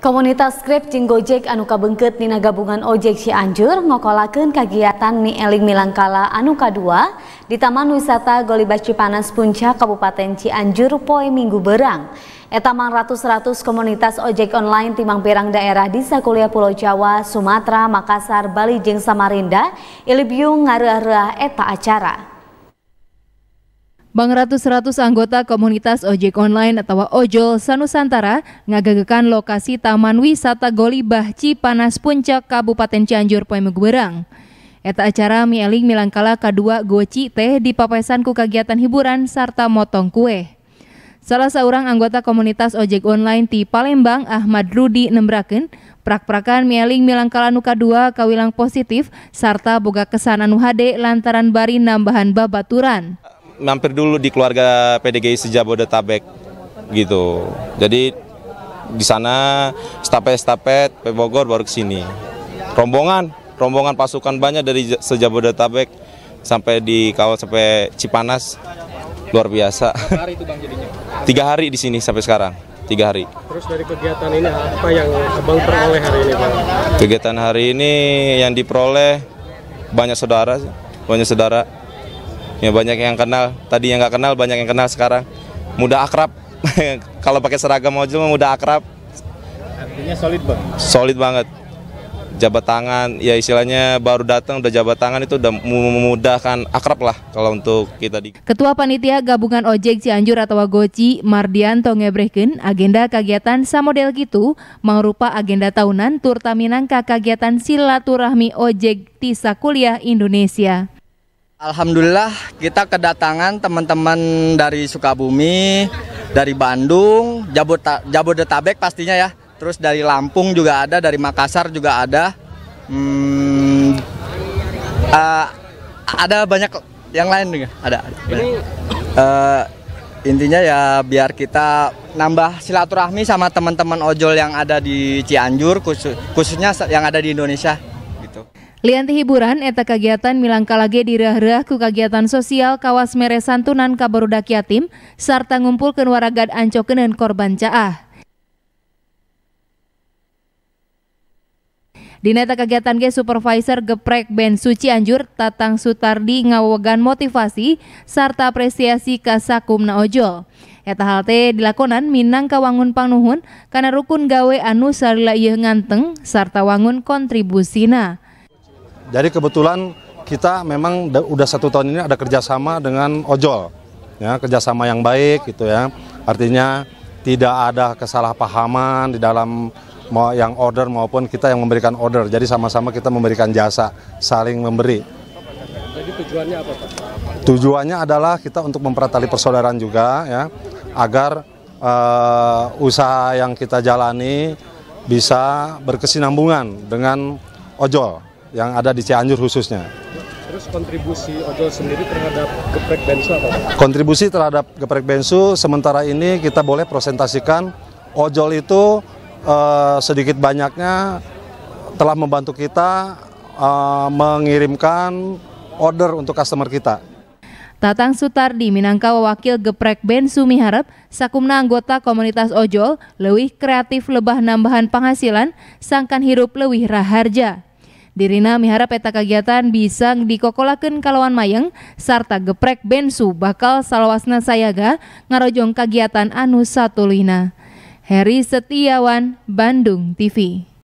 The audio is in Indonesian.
Komunitas skrip Jinggojek Anuka Bengket di nina gabungan ojek Cianjur ngokolakeun kagiatan Mi Eling Milangkala Anuka dua di Taman Wisata Golibas Cipanas Puncak Kabupaten Cianjur poe Minggu Berang. Etamang ratus-ratus komunitas ojek online timang perang daerah di Sakulia Pulau Jawa, Sumatera, Makassar, Bali jeng Samarinda, Ilibiung ngareah eta acara. Bang ratus-ratus anggota komunitas ojek online atau ojol Sanusantara ngagagekan lokasi Taman Wisata Golibah Cipanas Puncak Kabupaten Cianjur Poemeng Berang. Eta acara Mieling Milangkala K2 Goci Teh di papesan ku kegiatan hiburan serta motong kue. Salah seorang anggota komunitas ojek online di Palembang, Ahmad Rudi Nembraken, prak-prakan mieling milangkala nuka dua kawilang positif, serta boga kesan anu lantaran bari nambahan babaturan mampir dulu di keluarga PDGI Sejabodetabek gitu. Jadi di sana stapet stafet Bogor baru ke sini. Rombongan, rombongan pasukan banyak dari Sejabodetabek sampai di kawal sampai Cipanas luar biasa. Tiga hari di sini sampai sekarang tiga hari. Terus dari kegiatan ini apa yang abang peroleh hari ini bang? Kegiatan hari ini yang diperoleh banyak saudara, banyak saudara ya banyak yang kenal tadi yang nggak kenal banyak yang kenal sekarang mudah akrab kalau pakai seragam ojol mudah akrab artinya solid bang solid banget jabat tangan ya istilahnya baru datang udah jabat tangan itu udah memudahkan akrab lah kalau untuk kita di Ketua Panitia Gabungan Ojek Cianjur atau Wagoci Mardianto Tongebreken agenda kegiatan samodel gitu merupa agenda tahunan Turtaminangka kegiatan silaturahmi ojek Tisa Kuliah Indonesia. Alhamdulillah kita kedatangan teman-teman dari Sukabumi, dari Bandung, Jabodetabek pastinya ya. Terus dari Lampung juga ada, dari Makassar juga ada. Hmm, uh, ada banyak yang lain juga, ada. ada Uh, intinya ya biar kita nambah silaturahmi sama teman-teman ojol yang ada di Cianjur khusus, khususnya yang ada di Indonesia. Lianti hiburan eta kegiatan lagi dirah rah ku kegiatan sosial kawas mere santunan kabarudak yatim serta ngumpul ke waragan ancokeun korban caah. Di neta kegiatan ge supervisor geprek band Suci Anjur Tatang Sutardi ngawogan motivasi serta apresiasi ka Sakumna Ojol. Eta hal teh dilakonan Minang kawangun pangnuhun karena rukun gawe anu sarila ieu nganteng serta wangun kontribusina. Jadi kebetulan kita memang udah satu tahun ini ada kerjasama dengan ojol, ya kerjasama yang baik gitu ya. Artinya tidak ada kesalahpahaman di dalam mau yang order maupun kita yang memberikan order. Jadi sama-sama kita memberikan jasa, saling memberi. Jadi tujuannya apa Pak? Tujuannya adalah kita untuk memperat persaudaraan juga ya, agar uh, usaha yang kita jalani bisa berkesinambungan dengan ojol yang ada di Cianjur khususnya. Terus kontribusi ojol sendiri terhadap geprek bensu apa? Kontribusi terhadap geprek bensu sementara ini kita boleh presentasikan ojol itu eh, sedikit banyaknya telah membantu kita eh, mengirimkan order untuk customer kita. Tatang Sutardi, Minangkawa Wakil Geprek Ben Harap, sakumna anggota komunitas ojol, lebih kreatif lebah nambahan penghasilan, sangkan hirup lebih raharja. Dirina miharap peta kegiatan bisa dikokolakan kalawan mayeng serta geprek bensu bakal salawasna sayaga ngarojong kegiatan anu satulina. Heri Setiawan, Bandung TV.